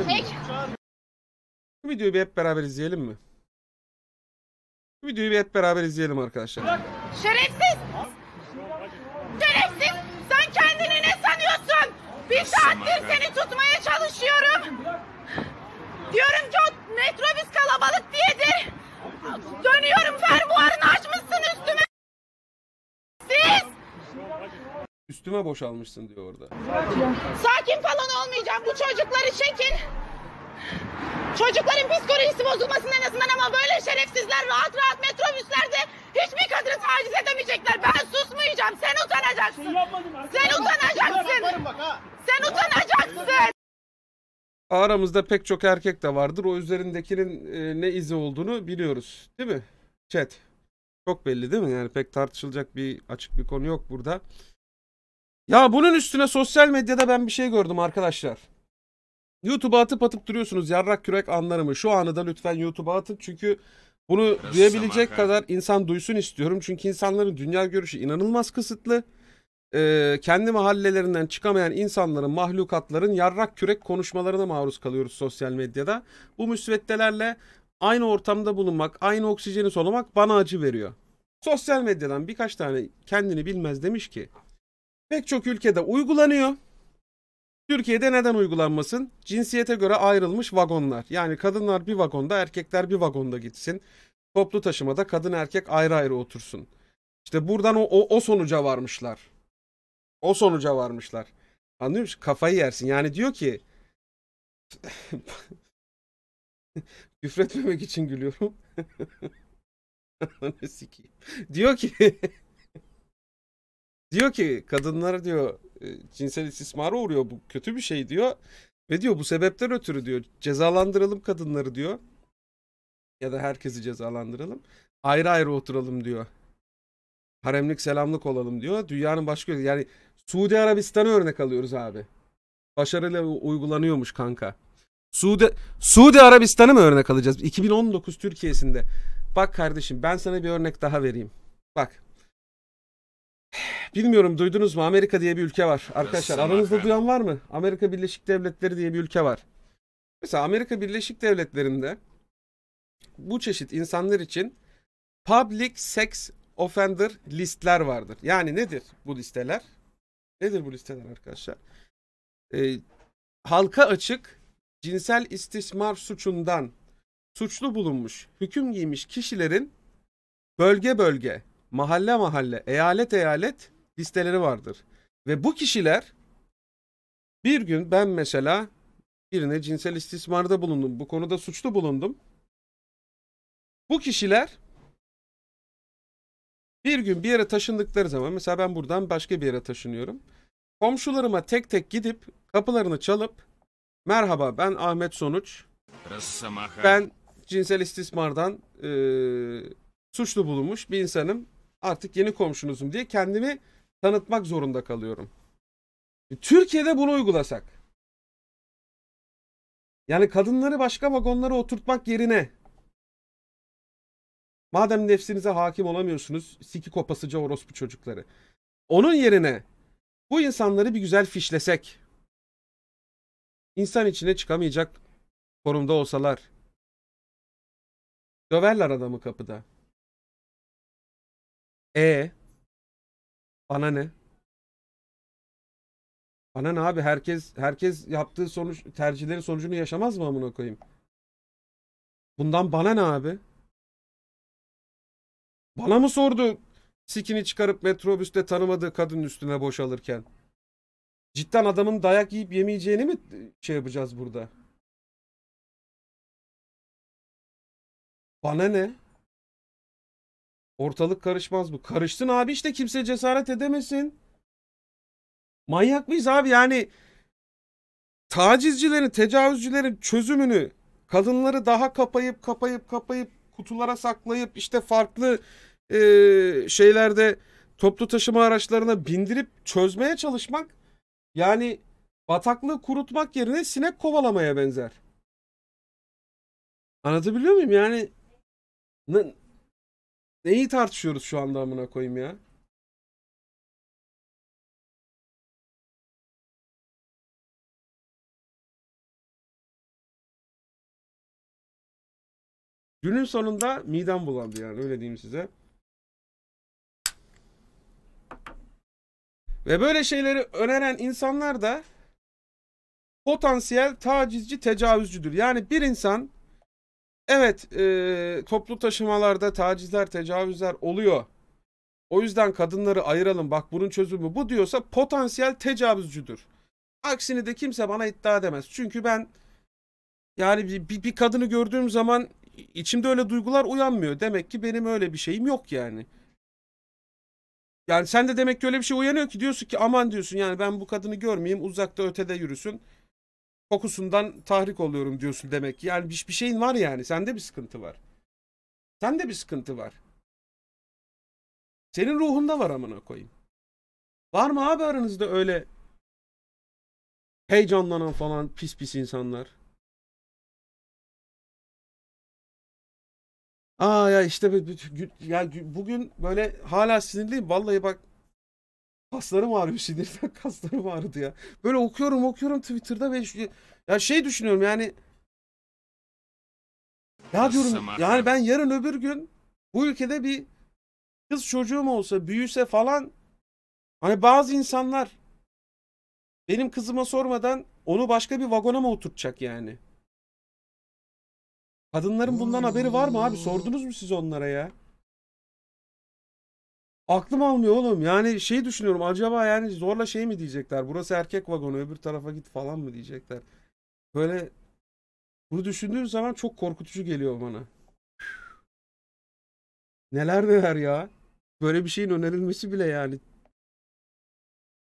izleyelim Bu videoyu bir hep beraber izleyelim mi? Bu videoyu bir hep beraber izleyelim arkadaşlar. Şerefsiz! Şerefsiz! Sen kendini ne sanıyorsun? Bir saattir seni tutmaya çalışıyorum. Diyorum ki o metrobüs kalabalık diyedir. Dönüyorum fermuarını açmışsın. Üstüme boşalmışsın diyor orada. Sakin falan olmayacağım. Bu çocukları çekin. Çocukların psikolojisi bozulmasın en azından ama böyle şerefsizler rahat rahat metrobüslerde hiçbir kadını taciz edemeyecekler. Ben susmayacağım. Sen utanacaksın. Şey Sen utanacaksın. Sen utanacaksın. Aramızda pek çok erkek de vardır. O üzerindekinin e, ne izi olduğunu biliyoruz. Değil mi? Chat. Çok belli değil mi? Yani pek tartışılacak bir açık bir konu yok burada. Ya bunun üstüne sosyal medyada ben bir şey gördüm arkadaşlar. YouTube'a atıp atıp duruyorsunuz yarrak kürek anlarımı. Şu anı da lütfen YouTube'a atın çünkü bunu duyabilecek kadar insan duysun istiyorum. Çünkü insanların dünya görüşü inanılmaz kısıtlı. Ee, kendi mahallelerinden çıkamayan insanların, mahlukatların yarrak kürek konuşmalarına maruz kalıyoruz sosyal medyada. Bu müsveddelerle aynı ortamda bulunmak, aynı oksijeni solumak bana acı veriyor. Sosyal medyadan birkaç tane kendini bilmez demiş ki Pek çok ülkede uygulanıyor. Türkiye'de neden uygulanmasın? Cinsiyete göre ayrılmış vagonlar. Yani kadınlar bir vagonda, erkekler bir vagonda gitsin. Toplu taşımada kadın erkek ayrı ayrı otursun. İşte buradan o, o, o sonuca varmışlar. O sonuca varmışlar. Anlıyor musun? Kafayı yersin. Yani diyor ki küfretmemek için gülüyorum. ne sikeyim. Diyor ki Diyor ki kadınlara diyor e, cinsel istismara uğruyor bu kötü bir şey diyor. Ve diyor bu sebepten ötürü diyor cezalandıralım kadınları diyor. Ya da herkesi cezalandıralım. Ayrı ayrı oturalım diyor. Haremlik selamlık olalım diyor. Dünyanın başka yani Suudi Arabistan'ı örnek alıyoruz abi. Başarıyla uygulanıyormuş kanka. Suudi, Suudi Arabistan'ı mı örnek alacağız? 2019 Türkiye'sinde. Bak kardeşim ben sana bir örnek daha vereyim. Bak Bilmiyorum duydunuz mu Amerika diye bir ülke var arkadaşlar. Aranızda duyan var mı? Amerika Birleşik Devletleri diye bir ülke var. Mesela Amerika Birleşik Devletleri'nde bu çeşit insanlar için public sex offender listler vardır. Yani nedir bu listeler? Nedir bu listeler arkadaşlar? Ee, halka açık cinsel istismar suçundan suçlu bulunmuş, hüküm giymiş kişilerin bölge bölge, mahalle mahalle, eyalet eyalet listeleri vardır. Ve bu kişiler bir gün ben mesela birine cinsel istismarda bulundum. Bu konuda suçlu bulundum. Bu kişiler bir gün bir yere taşındıkları zaman mesela ben buradan başka bir yere taşınıyorum. Komşularıma tek tek gidip kapılarını çalıp merhaba ben Ahmet Sonuç. Ben cinsel istismardan e, suçlu bulunmuş bir insanım. Artık yeni komşunuzum diye kendimi tanıtmak zorunda kalıyorum. Türkiye'de bunu uygulasak. Yani kadınları başka vagonlara oturtmak yerine madem nefsinize hakim olamıyorsunuz siki kopasıca orospu çocukları. Onun yerine bu insanları bir güzel fişlesek. İnsan içine çıkamayacak konumda olsalar. Döverler adamı kapıda. E bana ne? Bana ne abi herkes herkes yaptığı sonuç tercihlerin sonucunu yaşamaz mı amına koyayım? Bundan bana ne abi? Bana mı sordu sikini çıkarıp metrobüste tanımadığı kadının üstüne boşalırken? Cidden adamın dayak yiyip yemeyeceğini mi şey yapacağız burada? Bana ne? Ortalık karışmaz bu. Karıştın abi işte kimse cesaret edemesin. Manyak mıyız abi yani tacizcilerin, tecavüzcülerin çözümünü kadınları daha kapayıp kapayıp kapayıp kutulara saklayıp işte farklı e, şeylerde toplu taşıma araçlarına bindirip çözmeye çalışmak yani bataklığı kurutmak yerine sinek kovalamaya benzer. Anlatabiliyor muyum? Yani Neyi tartışıyoruz şu anda amına koyayım ya? Günün sonunda midem bulandı yani öyle diyeyim size. Ve böyle şeyleri öneren insanlar da potansiyel tacizci, tecavüzcüdür. Yani bir insan Evet e, toplu taşımalarda tacizler tecavüzler oluyor. O yüzden kadınları ayıralım bak bunun çözümü bu diyorsa potansiyel tecavüzcüdür. Aksini de kimse bana iddia edemez. Çünkü ben yani bir, bir, bir kadını gördüğüm zaman içimde öyle duygular uyanmıyor. Demek ki benim öyle bir şeyim yok yani. Yani sen de demek ki öyle bir şey uyanıyor ki diyorsun ki aman diyorsun yani ben bu kadını görmeyeyim uzakta ötede yürüsün kokusundan tahrik oluyorum diyorsun demek Yani bir, bir şeyin var yani. Sende bir sıkıntı var. Sende bir sıkıntı var. Senin ruhunda var amına koyayım. Var mı abi aranızda öyle heyecanlanan falan pis pis insanlar? Aa ya işte ya bugün böyle hala sinirliyim. Vallahi bak Kaslarım ağrıyor sinirden kaslarım ağrıdı ya. Böyle okuyorum okuyorum Twitter'da ve şu- ya şey düşünüyorum yani. Ya diyorum yani ben yarın öbür gün bu ülkede bir kız çocuğum olsa büyüse falan hani bazı insanlar benim kızıma sormadan onu başka bir vagona mı oturtacak yani? Kadınların bundan haberi var mı abi? Sordunuz mu siz onlara ya? Aklım almıyor oğlum. Yani şey düşünüyorum acaba yani zorla şey mi diyecekler? Burası erkek vagonu öbür tarafa git falan mı diyecekler? Böyle bunu düşündüğüm zaman çok korkutucu geliyor bana. Neler neler ya. Böyle bir şeyin önerilmesi bile yani